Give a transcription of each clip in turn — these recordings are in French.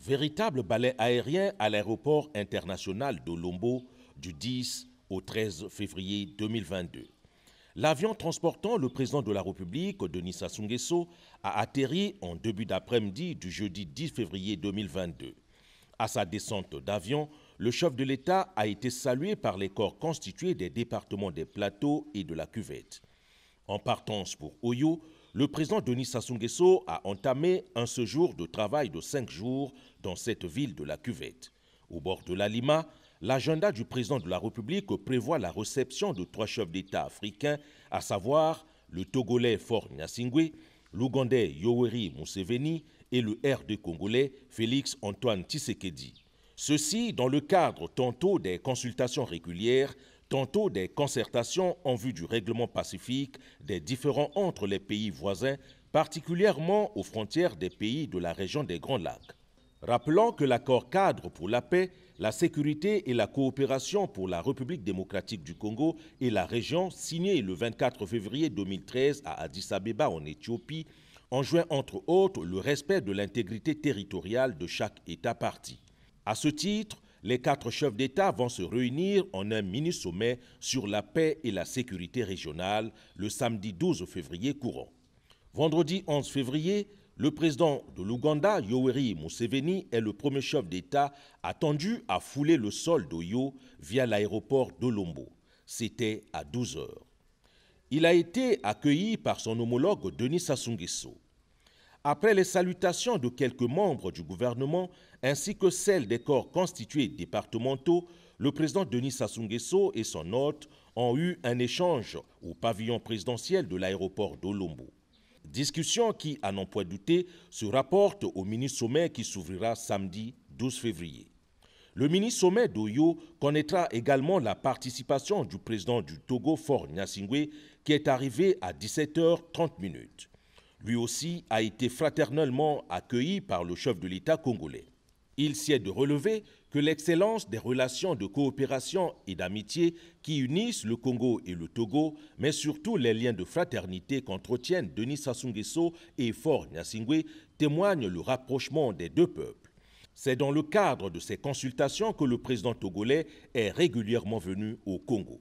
Véritable ballet aérien à l'aéroport international de Lombo du 10 au 13 février 2022. L'avion transportant le président de la République, Denis Sassou Nguesso, a atterri en début d'après-midi du jeudi 10 février 2022. À sa descente d'avion, le chef de l'État a été salué par les corps constitués des départements des plateaux et de la cuvette. En partance pour Oyo, le président Denis Sassou Nguesso a entamé un séjour de travail de cinq jours dans cette ville de la cuvette. Au bord de la Lima, l'agenda du président de la République prévoit la réception de trois chefs d'État africains, à savoir le Togolais Fort Nyasingwe, l'Ougandais Yoweri Museveni et le RD congolais Félix Antoine Tshisekedi. Ceci dans le cadre tantôt des consultations régulières, tantôt des concertations en vue du règlement pacifique des différends entre les pays voisins, particulièrement aux frontières des pays de la région des Grands Lacs. Rappelons que l'accord cadre pour la paix la sécurité et la coopération pour la République démocratique du Congo et la région, signée le 24 février 2013 à Addis Abeba en Éthiopie, enjoint entre autres le respect de l'intégrité territoriale de chaque État parti. À ce titre, les quatre chefs d'État vont se réunir en un mini-sommet sur la paix et la sécurité régionale le samedi 12 février courant. Vendredi 11 février, le président de l'Ouganda, Yoweri Museveni, est le premier chef d'État attendu à fouler le sol d'Oyo via l'aéroport d'Olombo. C'était à 12 heures. Il a été accueilli par son homologue Denis Sassou Après les salutations de quelques membres du gouvernement ainsi que celles des corps constitués départementaux, le président Denis Sassou et son hôte ont eu un échange au pavillon présidentiel de l'aéroport d'Olombo. Discussion qui, à n'en point douter, se rapporte au mini-sommet qui s'ouvrira samedi 12 février. Le mini-sommet d'Oyo connaîtra également la participation du président du Togo, Fort Nyasingwe, qui est arrivé à 17h30. Lui aussi a été fraternellement accueilli par le chef de l'État congolais. Il s'y de relever que l'excellence des relations de coopération et d'amitié qui unissent le Congo et le Togo, mais surtout les liens de fraternité qu'entretiennent Denis Sassou Nguesso et Fort Gnassingbé, témoignent le rapprochement des deux peuples. C'est dans le cadre de ces consultations que le président togolais est régulièrement venu au Congo.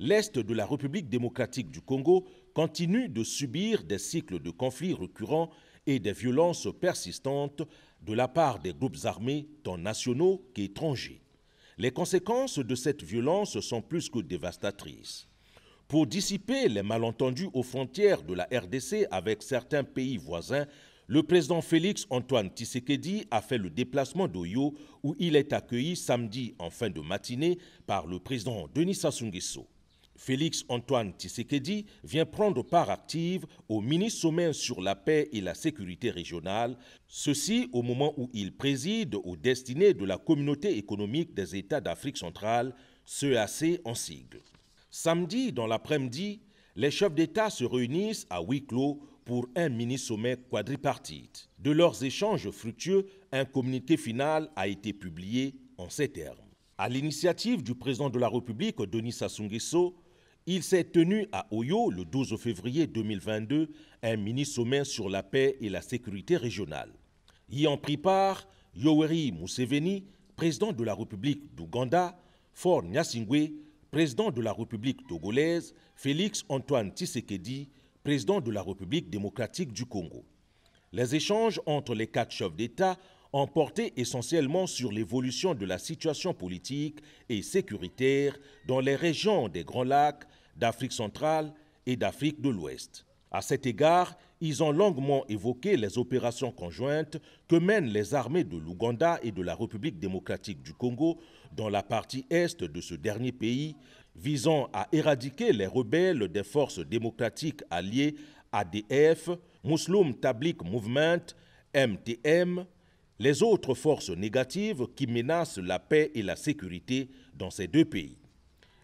L'Est de la République démocratique du Congo continue de subir des cycles de conflits récurrents et des violences persistantes de la part des groupes armés, tant nationaux qu'étrangers. Les conséquences de cette violence sont plus que dévastatrices. Pour dissiper les malentendus aux frontières de la RDC avec certains pays voisins, le président Félix Antoine Tshisekedi a fait le déplacement d'Oyo où il est accueilli samedi en fin de matinée par le président Denis Sassou Nguesso. Félix-Antoine Tshisekedi vient prendre part active au mini-sommet sur la paix et la sécurité régionale, ceci au moment où il préside aux destinées de la communauté économique des États d'Afrique centrale, CEAC e en sigle. Samedi, dans l'après-midi, les chefs d'État se réunissent à huis clos pour un mini-sommet quadripartite. De leurs échanges fructueux, un communiqué final a été publié en ces termes. À l'initiative du président de la République, Denis Sassou Nguesso, il s'est tenu à Oyo le 12 février 2022 un mini-sommet sur la paix et la sécurité régionale. Y en pris part Yoweri Museveni, président de la République d'Ouganda, Ford Nyasingwe, président de la République togolaise, Félix Antoine Tshisekedi, président de la République démocratique du Congo. Les échanges entre les quatre chefs d'État emporté essentiellement sur l'évolution de la situation politique et sécuritaire dans les régions des Grands Lacs, d'Afrique centrale et d'Afrique de l'Ouest. À cet égard, ils ont longuement évoqué les opérations conjointes que mènent les armées de l'Ouganda et de la République démocratique du Congo dans la partie est de ce dernier pays, visant à éradiquer les rebelles des forces démocratiques alliées ADF, Muslim Tablik Movement, MTM, les autres forces négatives qui menacent la paix et la sécurité dans ces deux pays.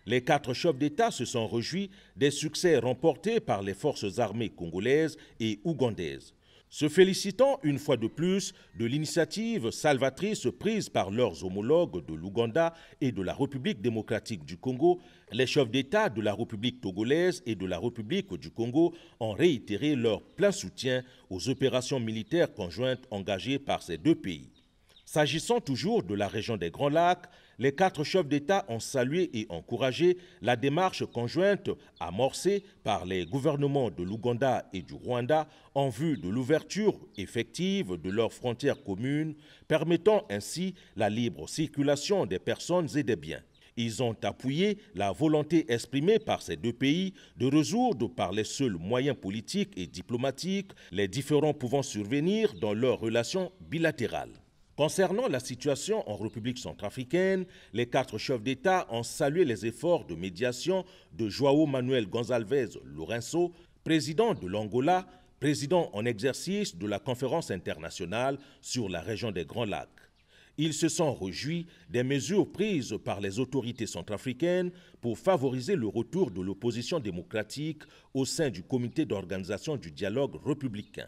Les quatre chefs d'État se sont réjouis des succès remportés par les forces armées congolaises et ougandaises se félicitant une fois de plus de l'initiative salvatrice prise par leurs homologues de l'Ouganda et de la République démocratique du Congo, les chefs d'État de la République togolaise et de la République du Congo ont réitéré leur plein soutien aux opérations militaires conjointes engagées par ces deux pays. S'agissant toujours de la région des Grands Lacs, les quatre chefs d'État ont salué et encouragé la démarche conjointe amorcée par les gouvernements de l'Ouganda et du Rwanda en vue de l'ouverture effective de leurs frontières communes, permettant ainsi la libre circulation des personnes et des biens. Ils ont appuyé la volonté exprimée par ces deux pays de résoudre par les seuls moyens politiques et diplomatiques les différents pouvant survenir dans leurs relations bilatérales. Concernant la situation en République centrafricaine, les quatre chefs d'État ont salué les efforts de médiation de Joao Manuel González Lorenzo, président de l'Angola, président en exercice de la conférence internationale sur la région des Grands Lacs. Ils se sont réjouis des mesures prises par les autorités centrafricaines pour favoriser le retour de l'opposition démocratique au sein du comité d'organisation du dialogue républicain.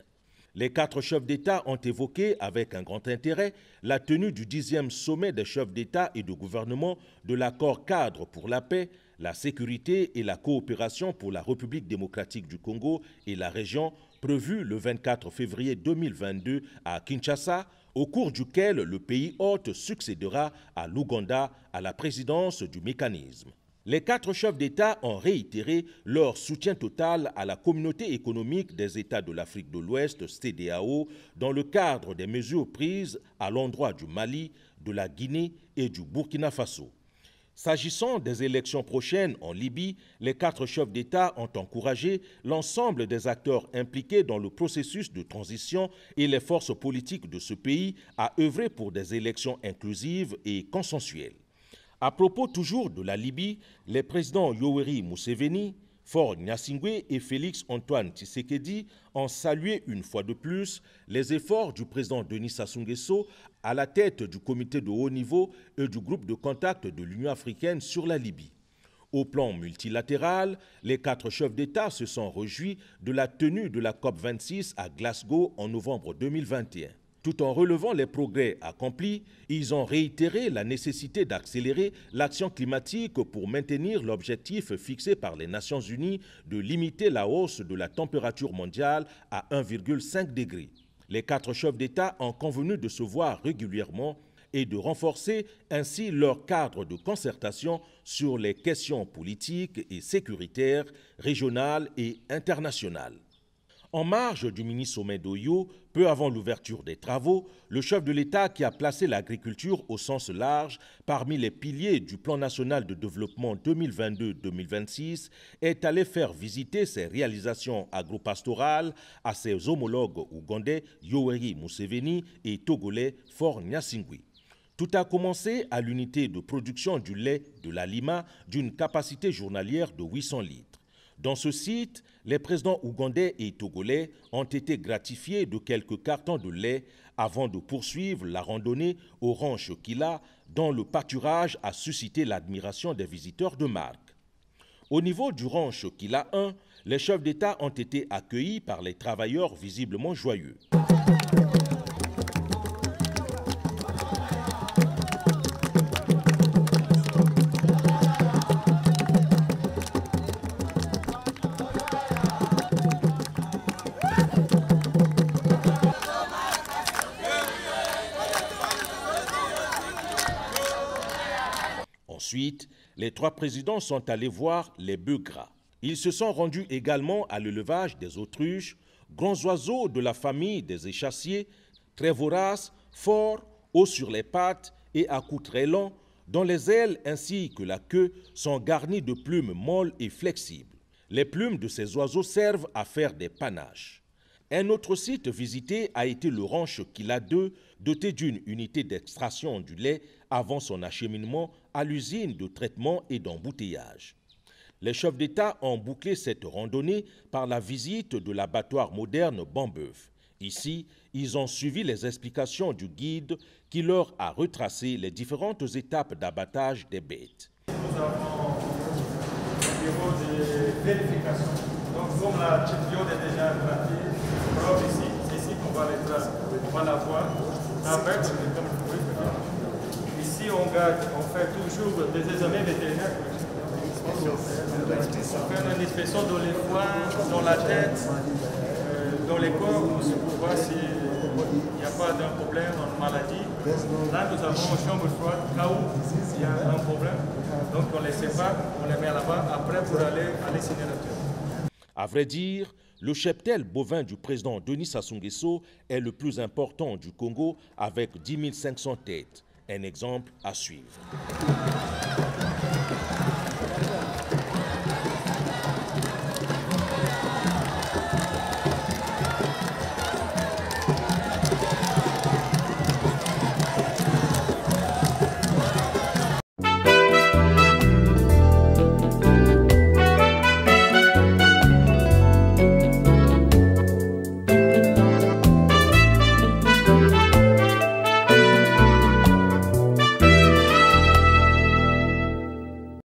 Les quatre chefs d'État ont évoqué avec un grand intérêt la tenue du dixième sommet des chefs d'État et de gouvernement de l'accord cadre pour la paix, la sécurité et la coopération pour la République démocratique du Congo et la région prévu le 24 février 2022 à Kinshasa, au cours duquel le pays hôte succédera à l'Ouganda à la présidence du mécanisme. Les quatre chefs d'État ont réitéré leur soutien total à la communauté économique des États de l'Afrique de l'Ouest, CDAO, dans le cadre des mesures prises à l'endroit du Mali, de la Guinée et du Burkina Faso. S'agissant des élections prochaines en Libye, les quatre chefs d'État ont encouragé l'ensemble des acteurs impliqués dans le processus de transition et les forces politiques de ce pays à œuvrer pour des élections inclusives et consensuelles. À propos toujours de la Libye, les présidents Yoweri Museveni, Ford Gnassingbé et Félix Antoine Tshisekedi ont salué une fois de plus les efforts du président Denis Sassou Nguesso à la tête du comité de haut niveau et du groupe de contact de l'Union africaine sur la Libye. Au plan multilatéral, les quatre chefs d'État se sont réjouis de la tenue de la COP26 à Glasgow en novembre 2021. Tout en relevant les progrès accomplis, ils ont réitéré la nécessité d'accélérer l'action climatique pour maintenir l'objectif fixé par les Nations Unies de limiter la hausse de la température mondiale à 1,5 degré. Les quatre chefs d'État ont convenu de se voir régulièrement et de renforcer ainsi leur cadre de concertation sur les questions politiques et sécuritaires, régionales et internationales. En marge du mini-sommet d'Oyo, peu avant l'ouverture des travaux, le chef de l'État qui a placé l'agriculture au sens large parmi les piliers du Plan national de développement 2022-2026 est allé faire visiter ses réalisations agropastorales à ses homologues ougandais Yoweri Museveni et togolais Fort Nyasingui. Tout a commencé à l'unité de production du lait de la Lima d'une capacité journalière de 800 litres. Dans ce site, les présidents ougandais et togolais ont été gratifiés de quelques cartons de lait avant de poursuivre la randonnée au ranch Kila, dont le pâturage a suscité l'admiration des visiteurs de marque. Au niveau du ranch Kila 1, les chefs d'État ont été accueillis par les travailleurs visiblement joyeux. Ensuite, les trois présidents sont allés voir les bœufs gras. Ils se sont rendus également à l'élevage des autruches, grands oiseaux de la famille des échassiers, très voraces, forts, hauts sur les pattes et à coups très long, dont les ailes ainsi que la queue sont garnies de plumes molles et flexibles. Les plumes de ces oiseaux servent à faire des panaches. Un autre site visité a été le ranch Kila 2, doté d'une unité d'extraction du lait avant son acheminement à l'usine de traitement et d'embouteillage. Les chefs d'État ont bouclé cette randonnée par la visite de l'abattoir moderne Bambeuf. Ici, ils ont suivi les explications du guide qui leur a retracé les différentes étapes d'abattage des bêtes. Nous avons des Donc comme la est déjà ici qu'on va la voir avec on, garde, on fait toujours des examens vétérinaires. On fait une inspection dans les foies, dans la tête, euh, dans les corps, pour voir s'il n'y a pas d'un problème, une maladie. Là, nous avons une chambre froide, là où il y a un problème. Donc, on les sépare, on les met là-bas, après pour aller à l'incinérateur. À vrai dire, le cheptel bovin du président Denis Sassou Nguesso est le plus important du Congo avec 10 500 têtes un exemple à suivre.